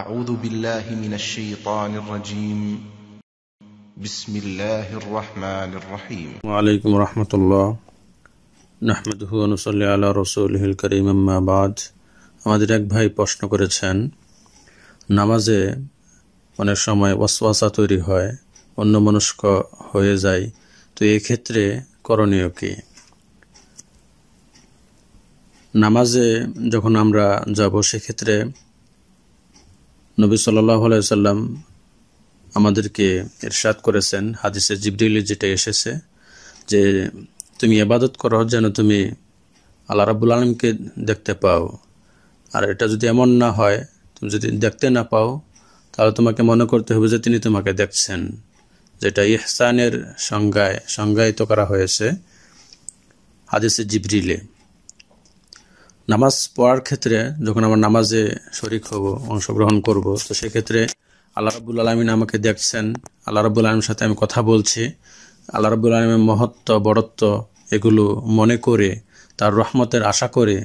أعوذ بالله من الشيطان الرجيم بسم الله الرحمن الرحيم وعليكم ورحمة الله نحمده ونصلي على رسوله الكريم أما بعد আমাদের এক ভাই প্রশ্ন করেছেন নামাজে অনেক সময় ওয়াসওয়াসা তৈরি হয় অন্য মনস্ক হয়ে যায় তো ক্ষেত্রে করণীয় কী নামাজে যখন আমরা যাব সেক্ষেত্রে নবী সাল্লাম আমাদেরকে এরশাদ করেছেন হাদিসে জিবরিলে যেটা এসেছে যে তুমি এবাদত করো যেন তুমি আল্লাহ রাবুল আলমকে দেখতে পাও আর এটা যদি এমন না হয় তুমি যদি দেখতে না পাও তাহলে তোমাকে মনে করতে হবে যে তিনি তোমাকে দেখছেন যেটা ইহসানের সংজ্ঞায় সংজ্ঞায়িত করা হয়েছে হাদিসে জিবরিলে নামাজ পড়ার ক্ষেত্রে যখন আমার নামাজে শরিক হব অংশগ্রহণ করব তো সেক্ষেত্রে আল্লাহ রাবুল আলমিন আমাকে দেখছেন আল্লাহ রাবুল আলমীর সাথে আমি কথা বলছি আল্লাহ রাবুল আলমের মহত্ব বড়ত্ব এগুলো মনে করে তার রহমতের আশা করে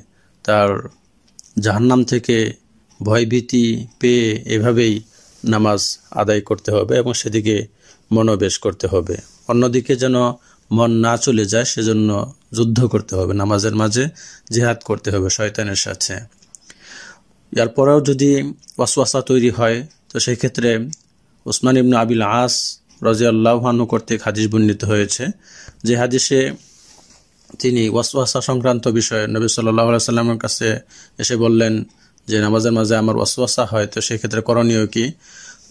তার জাহান্নাম থেকে ভয়ভীতি পেয়ে এভাবেই নামাজ আদায় করতে হবে এবং সেদিকে মনোবেশ করতে হবে অন্যদিকে যেন মন না চলে যায় সেজন্য যুদ্ধ করতে হবে নামাজের মাঝে জেহাদ করতে হবে শয়তানের সাথে এরপরেও যদি ওয়াসওয়াসা তৈরি হয় তো সেই ক্ষেত্রে ওসমান ইবনু আবিল আস রাজিয়াল্লাহানু কর্তৃক হাদিস বর্ণিত হয়েছে যে হাদিসে তিনি ওয়াসওয়াসা সংক্রান্ত বিষয়ে নবী সাল্লাহ সাল্লামের কাছে এসে বললেন যে নামাজের মাঝে আমার ওয়াসওয়াসা হয় তো সেই ক্ষেত্রে করণীয় কি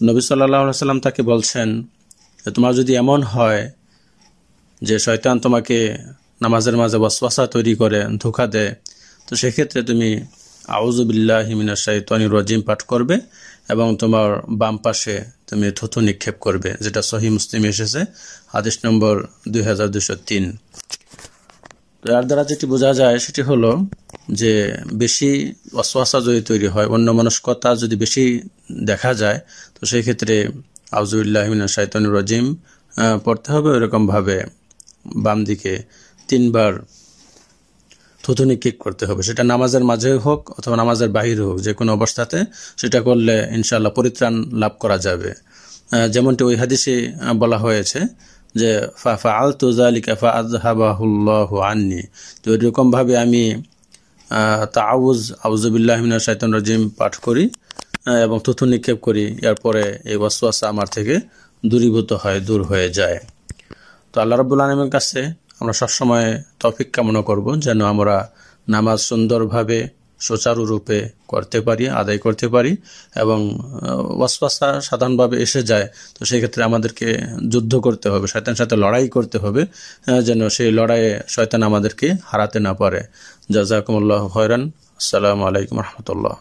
নবী সাল্লাহ সাল্লাম তাকে বলছেন তোমার যদি এমন হয় যে শয়তান তোমাকে নামাজের মাঝে বসবাসা তৈরি করে ধোকা দেয় তো সেক্ষেত্রে তুমি আউজুবিল্লাহ হিমিনা শাহিতানি রাজিম পাঠ করবে এবং তোমার বাম পাশে তুমি থুথু নিক্ষেপ করবে যেটা সহি মুসলিম এসেছে আদেশ নম্বর দুই হাজার দুশো তিন দ্বারা যেটি বোঝা যায় সেটি হলো যে বেশি অশ্বাসা যদি তৈরি হয় অন্য মনস্কতা যদি বেশি দেখা যায় তো সেই ক্ষেত্রে হিমিনা শাহিতানুর রাজিম পড়তে হবে ওরকমভাবে বাম দিকে তিনবার থুথুনি কিক করতে হবে সেটা নামাজের মাঝে হোক অথবা নামাজের বাহিরে হোক যে কোনো অবস্থাতে সেটা করলে ইনশাল্লাহ পরিত্রাণ লাভ করা যাবে যেমনটি ওই হাদিসে বলা হয়েছে যে ফা ফা আল তুজালিকা ফা আজহাবাহুল্লাহ আননি তো এরকমভাবে আমি তা আউজ আউজুবিল্লাহমিনা সাইতন রাজিম পাঠ করি এবং থুথু নিক্ষেপ করি এরপরে এই ওয়াসওয়াসা আমার থেকে দূরীভূত হয় দূর হয়ে যায় তো আল্লাহ রব্বুল আলমের কাছে আমরা সবসময় তফিক কামনা করব যেন আমরা নামাজ সুন্দরভাবে সুচারুরূপে করতে পারি আদায় করতে পারি এবং ওয়াসপাসা সাধারণভাবে এসে যায় তো সেই ক্ষেত্রে আমাদেরকে যুদ্ধ করতে হবে শয়তানের সাথে লড়াই করতে হবে যেন সেই লড়াইয়ে শয়তান আমাদেরকে হারাতে না পারে জাজাকুমুল্লাহ হয়রান আসসালামু আলাইকুম রহমতুল্লাহ